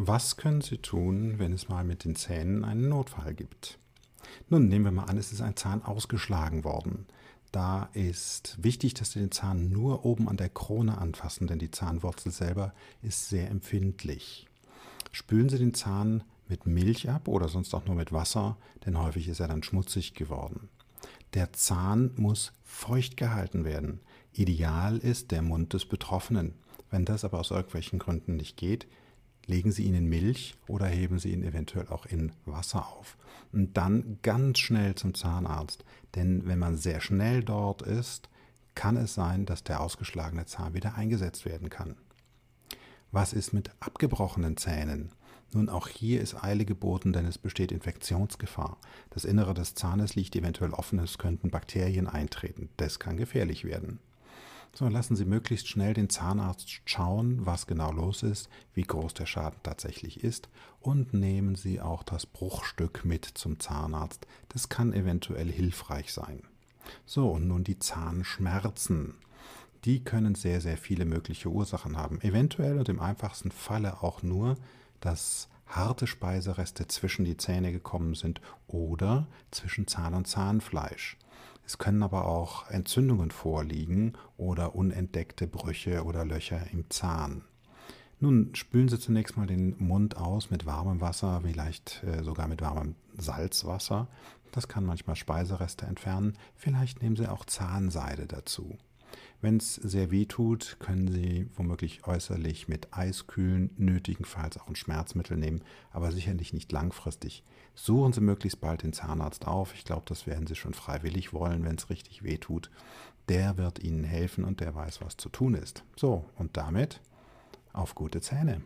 Was können Sie tun, wenn es mal mit den Zähnen einen Notfall gibt? Nun nehmen wir mal an, es ist ein Zahn ausgeschlagen worden. Da ist wichtig, dass Sie den Zahn nur oben an der Krone anfassen, denn die Zahnwurzel selber ist sehr empfindlich. Spülen Sie den Zahn mit Milch ab oder sonst auch nur mit Wasser, denn häufig ist er dann schmutzig geworden. Der Zahn muss feucht gehalten werden. Ideal ist der Mund des Betroffenen. Wenn das aber aus irgendwelchen Gründen nicht geht, Legen Sie ihn in Milch oder heben Sie ihn eventuell auch in Wasser auf. Und dann ganz schnell zum Zahnarzt. Denn wenn man sehr schnell dort ist, kann es sein, dass der ausgeschlagene Zahn wieder eingesetzt werden kann. Was ist mit abgebrochenen Zähnen? Nun, auch hier ist Eile geboten, denn es besteht Infektionsgefahr. Das Innere des Zahnes liegt eventuell offen, es könnten Bakterien eintreten. Das kann gefährlich werden. So lassen Sie möglichst schnell den Zahnarzt schauen, was genau los ist, wie groß der Schaden tatsächlich ist und nehmen Sie auch das Bruchstück mit zum Zahnarzt. Das kann eventuell hilfreich sein. So, und nun die Zahnschmerzen. Die können sehr, sehr viele mögliche Ursachen haben. Eventuell und im einfachsten Falle auch nur, dass harte Speisereste zwischen die Zähne gekommen sind oder zwischen Zahn und Zahnfleisch. Es können aber auch Entzündungen vorliegen oder unentdeckte Brüche oder Löcher im Zahn. Nun spülen Sie zunächst mal den Mund aus mit warmem Wasser, vielleicht äh, sogar mit warmem Salzwasser. Das kann manchmal Speisereste entfernen. Vielleicht nehmen Sie auch Zahnseide dazu. Wenn es sehr weh tut, können Sie womöglich äußerlich mit Eiskühlen, nötigenfalls auch ein Schmerzmittel nehmen, aber sicherlich nicht langfristig. Suchen Sie möglichst bald den Zahnarzt auf. Ich glaube, das werden Sie schon freiwillig wollen, wenn es richtig weh tut. Der wird Ihnen helfen und der weiß, was zu tun ist. So, und damit auf gute Zähne.